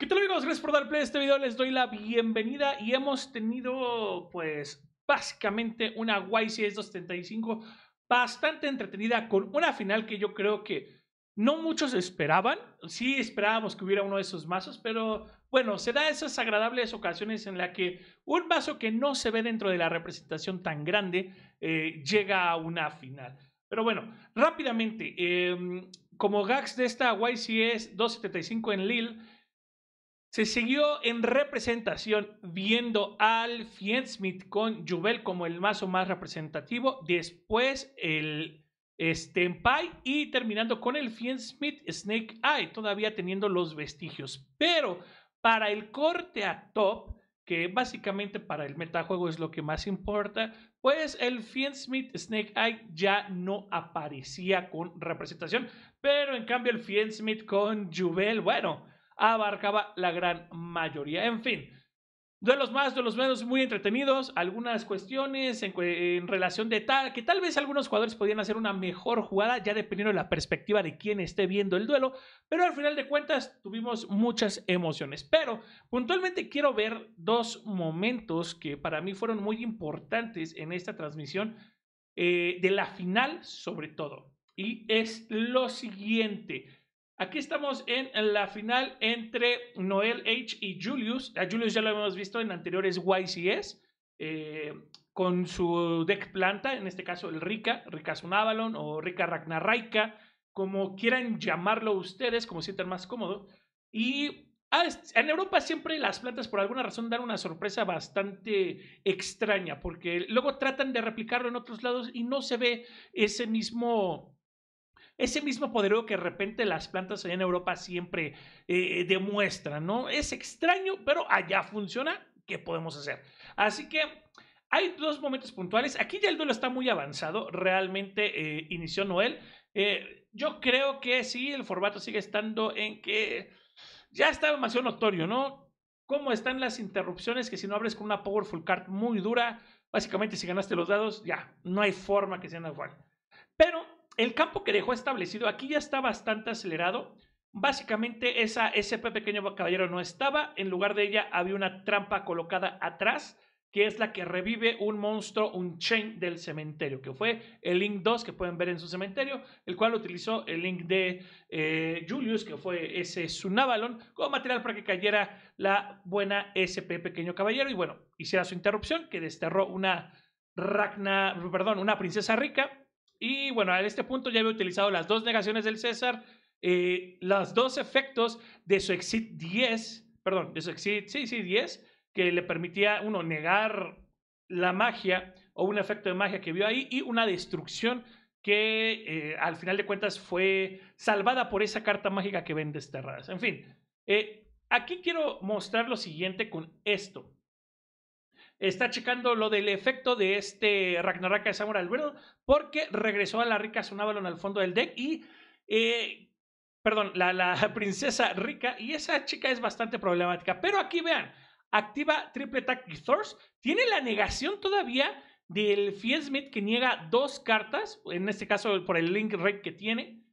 ¿Qué tal amigos? Gracias por dar play a este video, les doy la bienvenida y hemos tenido pues básicamente una YCS 275 bastante entretenida con una final que yo creo que no muchos esperaban, sí esperábamos que hubiera uno de esos mazos, pero bueno, se da esas agradables ocasiones en la que un mazo que no se ve dentro de la representación tan grande eh, llega a una final. Pero bueno, rápidamente, em, como gags de esta YCS 275 en Lille, se siguió en representación viendo al Fiendsmith con Jubel como el o más representativo, después el Stempai y terminando con el Fiendsmith Snake Eye, todavía teniendo los vestigios. Pero para el corte a top, que básicamente para el metajuego es lo que más importa, pues el Fiendsmith Snake Eye ya no aparecía con representación, pero en cambio el Fiendsmith con Jubel, bueno abarcaba la gran mayoría. En fin, duelos más, duelos menos, muy entretenidos, algunas cuestiones en, relación de tal, que tal vez algunos jugadores podían hacer una mejor jugada, ya dependiendo de la perspectiva de quien esté viendo el duelo, pero al final de cuentas tuvimos muchas emociones. Pero puntualmente quiero ver dos momentos que para mí fueron muy importantes en esta transmisión, eh, de la final sobre todo. Y es lo siguiente. Aquí estamos en la final entre Noel H y Julius. A Julius ya lo hemos visto en anteriores YCS. Eh, con su deck planta, en este caso el Rika, Rika Avalon o Rika Ragnarraika, como quieran llamarlo ustedes, como sientan más cómodo. Y en Europa siempre las plantas por alguna razón dan una sorpresa bastante extraña, porque luego tratan de replicarlo en otros lados y no se ve ese mismo ese mismo poderío que de repente las plantas allá en Europa siempre eh, demuestran, ¿no? Es extraño, pero allá funciona. ¿Qué podemos hacer? Así que hay dos momentos puntuales. Aquí ya el duelo está muy avanzado. Realmente eh, inició Noel. Eh, yo creo que sí, el formato sigue estando en que ya está demasiado notorio, ¿no? ¿Cómo están las interrupciones? Que si no hables con una Powerful Card muy dura, básicamente si ganaste los dados, ya, no hay forma que sea igual. Pero el campo que dejó establecido aquí ya está bastante acelerado. Básicamente esa SP pequeño caballero no estaba, en lugar de ella había una trampa colocada atrás, que es la que revive un monstruo, un chain del cementerio, que fue el Link 2 que pueden ver en su cementerio, el cual utilizó el Link de eh, Julius, que fue ese Sunavalon, como material para que cayera la buena SP Pequeño Caballero, y bueno, hiciera su interrupción, que desterró una Ragna, perdón, una princesa rica, y bueno, en este punto ya había utilizado las dos negaciones del César, eh, los dos efectos de su exit 10, perdón, de su exit, sí, sí, 10, que le permitía, uno, negar la magia o un efecto de magia que vio ahí y una destrucción que eh, al final de cuentas fue salvada por esa carta mágica que ven desterradas. En fin, eh, aquí quiero mostrar lo siguiente con esto está checando lo del efecto de este Ragnarok de Samurai Alberto, porque regresó a la rica en al fondo del deck y. Eh, perdón, la, la princesa rica, y esa chica es bastante problemática. Pero aquí vean, activa triple attack Thors, tiene la negación todavía del Smith. que niega dos cartas, en este caso por el link red que tiene,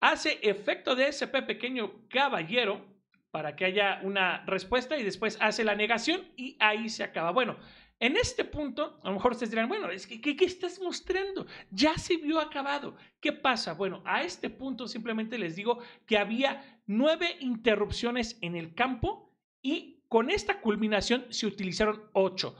hace efecto de SP pequeño caballero para que haya una respuesta y después hace la negación y ahí se acaba. Bueno, en este punto, a lo mejor ustedes dirán, bueno, es que, ¿qué, estás mostrando? Ya se vio acabado. ¿Qué pasa? Bueno, a este punto simplemente les digo que había nueve interrupciones en el campo y con esta culminación se utilizaron ocho.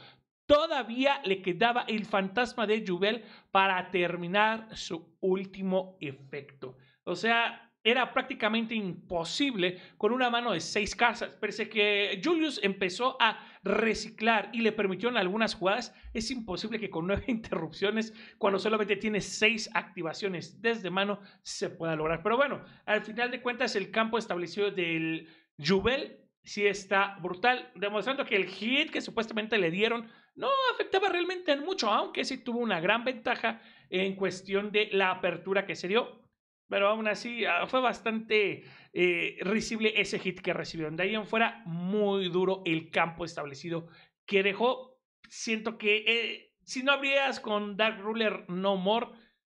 Todavía le quedaba el fantasma de Jubel para terminar su último efecto. O sea, era prácticamente imposible con una mano de seis casas. Parece que Julius empezó a reciclar y le permitió en algunas jugadas, es imposible que con nueve interrupciones, cuando solamente tiene seis activaciones desde mano, se pueda lograr. Pero bueno, al final de cuentas, el campo establecido del Jubel sí está brutal, demostrando que el hit que supuestamente le dieron no afectaba realmente en mucho, aunque sí tuvo una gran ventaja en cuestión de la apertura que se dio pero aún así ah, fue bastante eh, risible ese hit que recibieron De ahí en fuera, muy duro el campo establecido que dejó. Siento que eh, si no habrías con Dark Ruler No More,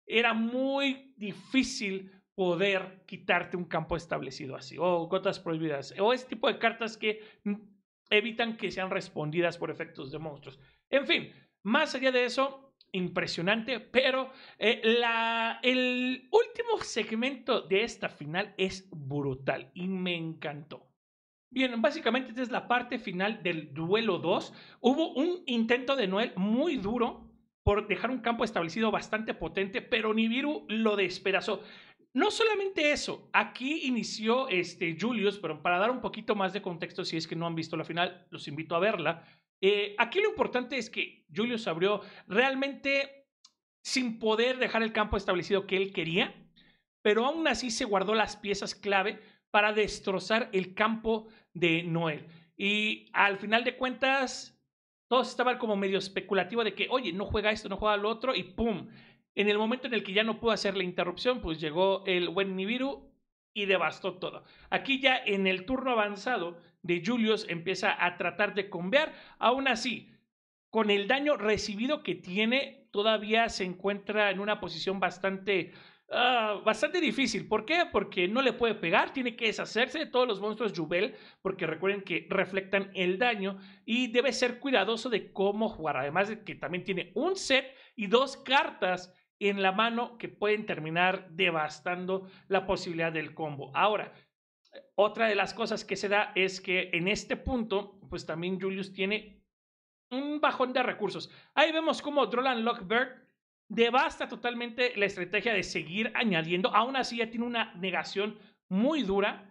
era muy difícil poder quitarte un campo establecido así. O gotas prohibidas. O ese tipo de cartas que evitan que sean respondidas por efectos de monstruos. En fin, más allá de eso, impresionante, pero eh, la, el último segmento de esta final es brutal y me encantó. Bien, básicamente esta es la parte final del duelo 2. Hubo un intento de Noel muy duro por dejar un campo establecido bastante potente, pero Nibiru lo despedazó. No solamente eso, aquí inició este Julius, pero para dar un poquito más de contexto, si es que no han visto la final, los invito a verla. Eh, aquí lo importante es que Julius abrió realmente sin poder dejar el campo establecido que él quería, pero aún así se guardó las piezas clave para destrozar el campo de Noel. Y al final de cuentas, todos estaban como medio especulativo de que, oye, no juega esto, no juega lo otro, y ¡pum! En el momento en el que ya no pudo hacer la interrupción, pues llegó el buen Nibiru y devastó todo. Aquí ya en el turno avanzado de Julius empieza a tratar de convear, aún así, con el daño recibido que tiene, todavía se encuentra en una posición bastante... Ah, bastante difícil. ¿Por qué? Porque no le puede pegar, tiene que deshacerse de todos los monstruos Jubel, porque recuerden que reflectan el daño y debe ser cuidadoso de cómo jugar. Además de que también tiene un set y dos cartas en la mano que pueden terminar devastando la posibilidad del combo. Ahora, otra de las cosas que se da es que en este punto, pues también Julius tiene un bajón de recursos. Ahí vemos cómo Drolan Lockberg devasta totalmente la estrategia de seguir añadiendo. Aún así ya tiene una negación muy dura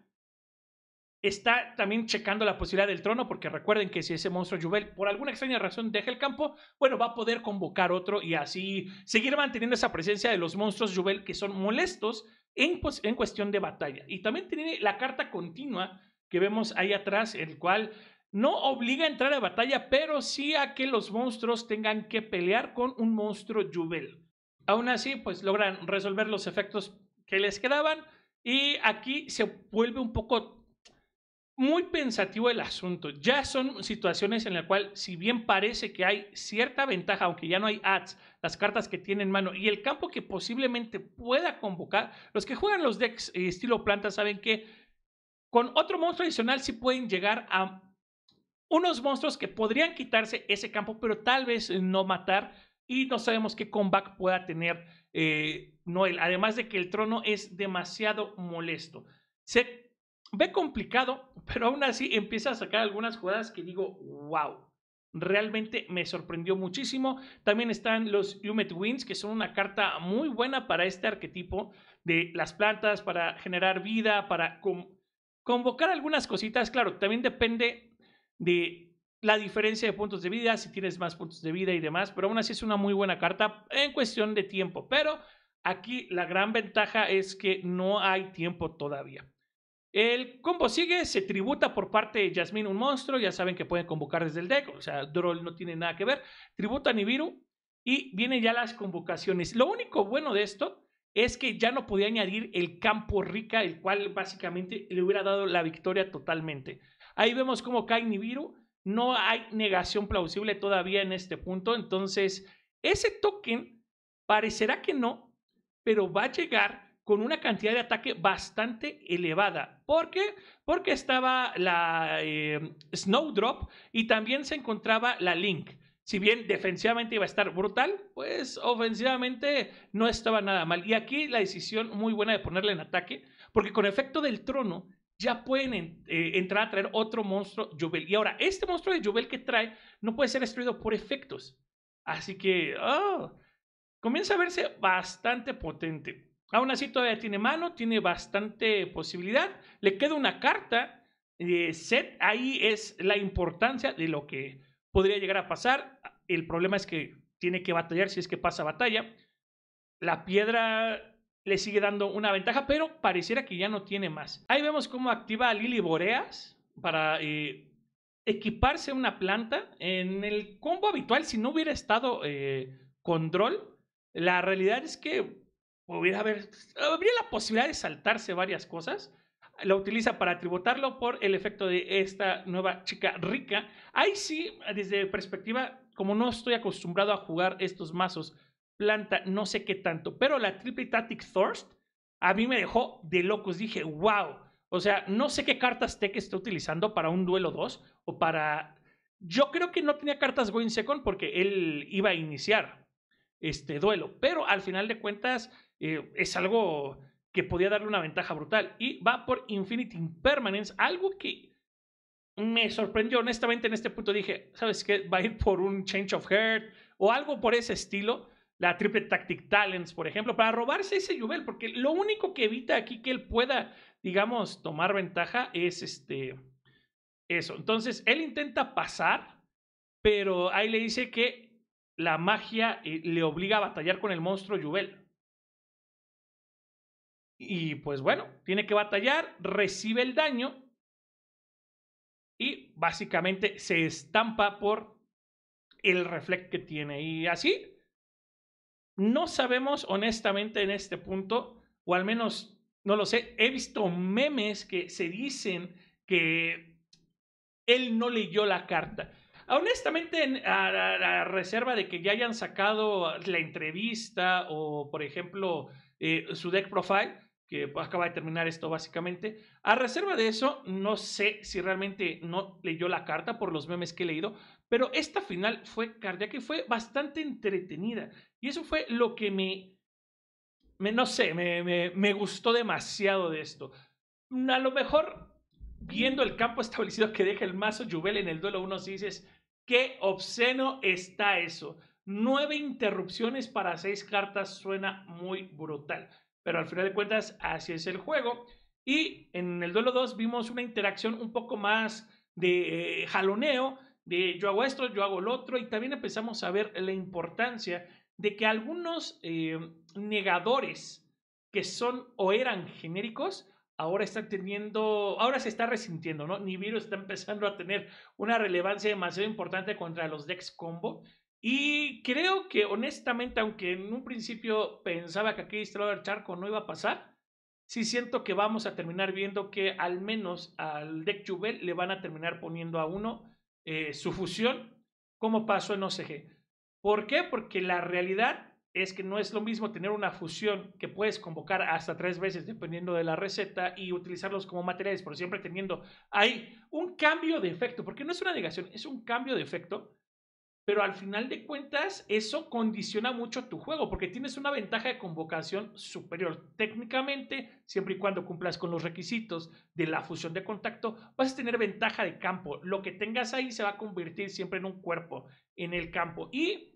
está también checando la posibilidad del trono, porque recuerden que si ese monstruo Jubel por alguna extraña razón deja el campo, bueno, va a poder convocar otro y así seguir manteniendo esa presencia de los monstruos Jubel que son molestos en, pues, en cuestión de batalla. Y también tiene la carta continua que vemos ahí atrás, el cual no obliga a entrar a batalla, pero sí a que los monstruos tengan que pelear con un monstruo Jubel. Aún así, pues logran resolver los efectos que les quedaban. Y aquí se vuelve un poco muy pensativo el asunto. Ya son situaciones en las cuales, si bien parece que hay cierta ventaja, aunque ya no hay ads, las cartas que tiene en mano y el campo que posiblemente pueda convocar, los que juegan los decks eh, estilo planta saben que con otro monstruo adicional sí pueden llegar a unos monstruos que podrían quitarse ese campo, pero tal vez eh, no matar. Y no sabemos qué comeback pueda tener eh, Noel. Además de que el trono es demasiado molesto. Se ve complicado, pero aún así empieza a sacar algunas jugadas que digo, wow. Realmente me sorprendió muchísimo. También están los Humet Wins, que son una carta muy buena para este arquetipo de las plantas, para generar vida, para convocar algunas cositas. Claro, también depende de la diferencia de puntos de vida, si tienes más puntos de vida y demás, pero aún así es una muy buena carta en cuestión de tiempo. Pero aquí la gran ventaja es que no hay tiempo todavía. El combo sigue, se tributa por parte de Jasmine, un monstruo, ya saben que pueden convocar desde el deck, o sea, Droll no tiene nada que ver, tributa a Nibiru y vienen ya las convocaciones. Lo único bueno de esto es que ya no podía añadir el campo rica, el cual básicamente le hubiera dado la victoria totalmente. Ahí vemos cómo cae Nibiru, no hay negación plausible todavía en este punto, entonces ese token parecerá que no, pero va a llegar con una cantidad de ataque bastante elevada. ¿Por qué? Porque estaba la em, Snowdrop y también se encontraba la Link. Si bien defensivamente iba a estar brutal, pues ofensivamente no estaba nada mal. Y aquí la decisión muy buena de ponerle en ataque, porque con efecto del trono ya pueden eh, entrar a traer otro monstruo Jubel. Y ahora, este monstruo de Jubel que trae no puede ser destruido por efectos. Así que, oh, comienza a verse bastante potente. Aún así todavía tiene mano, tiene bastante posibilidad. Le queda una carta. de eh, set, ahí es la importancia de lo que podría llegar a pasar. El problema es que tiene que batallar si es que pasa batalla. La piedra le sigue dando una ventaja, pero pareciera que ya no tiene más. Ahí vemos cómo activa a Lily Boreas para eh, equiparse una planta. En el combo habitual, si no hubiera estado eh, Control, la realidad es que hubiera haber, habría la posibilidad de saltarse varias cosas. La utiliza para tributarlo por el efecto de esta nueva chica rica. Ahí sí, desde perspectiva, como no estoy acostumbrado a jugar estos mazos, planta, no sé qué tanto, pero la Triple Tactic Thirst a mí me dejó de locos. Dije, wow. O sea, no sé qué cartas Tech está utilizando para un duelo 2 o para. Yo creo que no tenía cartas Going Second porque él iba a iniciar este duelo, pero al final de cuentas eh, es algo que podía darle una ventaja brutal. Y va por Infinity Impermanence, algo que me sorprendió honestamente en este punto. Dije, ¿sabes qué? Va a ir por un Change of Heart o algo por ese estilo. La Triple Tactic Talents, por ejemplo, para robarse ese Jubel, porque lo único que evita aquí que él pueda, digamos, tomar ventaja es este. Eso. Entonces, él intenta pasar, pero ahí le dice que la magia eh, le obliga a batallar con el monstruo Jubel. Y pues bueno, tiene que batallar, recibe el daño y básicamente se estampa por el reflect que tiene. Y así, no sabemos honestamente en este punto, o al menos no lo sé, he visto memes que se dicen que él no leyó la carta. Honestamente, a la reserva de que ya hayan sacado la entrevista o, por ejemplo, eh, su deck profile, que acaba de terminar esto básicamente. A reserva de eso, no sé si realmente no leyó la carta por los memes que he leído, pero esta final fue cardíaca y fue bastante entretenida. Y eso fue lo que me, no sé, me, gustó demasiado de esto. A lo mejor, viendo el campo establecido que deja el mazo Jubel en el duelo 1, si dices, qué obsceno está eso. Nueve interrupciones para seis cartas suena muy brutal pero al final de cuentas así es el juego. Y en el duelo 2 vimos una interacción un poco más de eh, jaloneo, de yo hago esto, yo hago lo otro, y también empezamos a ver la importancia de que algunos eh, negadores que son o eran genéricos, ahora están teniendo, ahora se está resintiendo, ¿no? Nibiru está empezando a tener una relevancia demasiado importante contra los decks combo. Y creo que honestamente, aunque en un principio pensaba que aquí el Charco no iba a pasar, sí siento que vamos a terminar viendo que al menos al Deck Jubel le van a terminar poniendo a uno eh, su fusión, como pasó en OCG. ¿Por qué? Porque la realidad es que no es lo mismo tener una fusión que puedes convocar hasta tres veces dependiendo de la receta y utilizarlos como materiales, pero siempre teniendo ahí un cambio de efecto, porque no es una negación, es un cambio de efecto pero al final de cuentas eso condiciona mucho tu juego porque tienes una ventaja de convocación superior. Técnicamente, siempre y cuando cumplas con los requisitos de la fusión de contacto, vas a tener ventaja de campo. Lo que tengas ahí se va a convertir siempre en un cuerpo en el campo y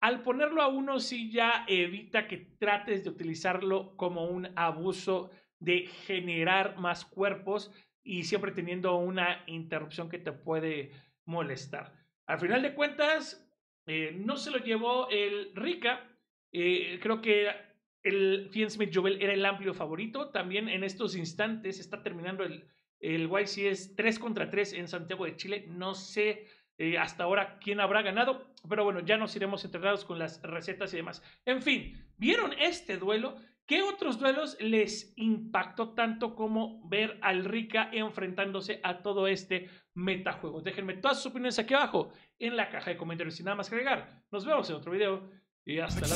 al ponerlo a uno sí ya evita que trates de utilizarlo como un abuso de generar más cuerpos y siempre teniendo una interrupción que te puede molestar. Al final de cuentas, eh, no se lo llevó el Rica. Eh, creo que el Fien Smith era el amplio favorito. También en estos instantes está terminando el, el YCS 3 contra 3 en Santiago de Chile. No sé eh, hasta ahora quién habrá ganado, pero bueno, ya nos iremos enterrados con las recetas y demás. En fin, ¿vieron este duelo? ¿Qué otros duelos les impactó tanto como ver al Rica enfrentándose a todo este metajuegos. Déjenme todas sus opiniones aquí abajo en la caja de comentarios. Sin nada más que agregar, nos vemos en otro video y hasta la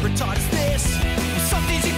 próxima.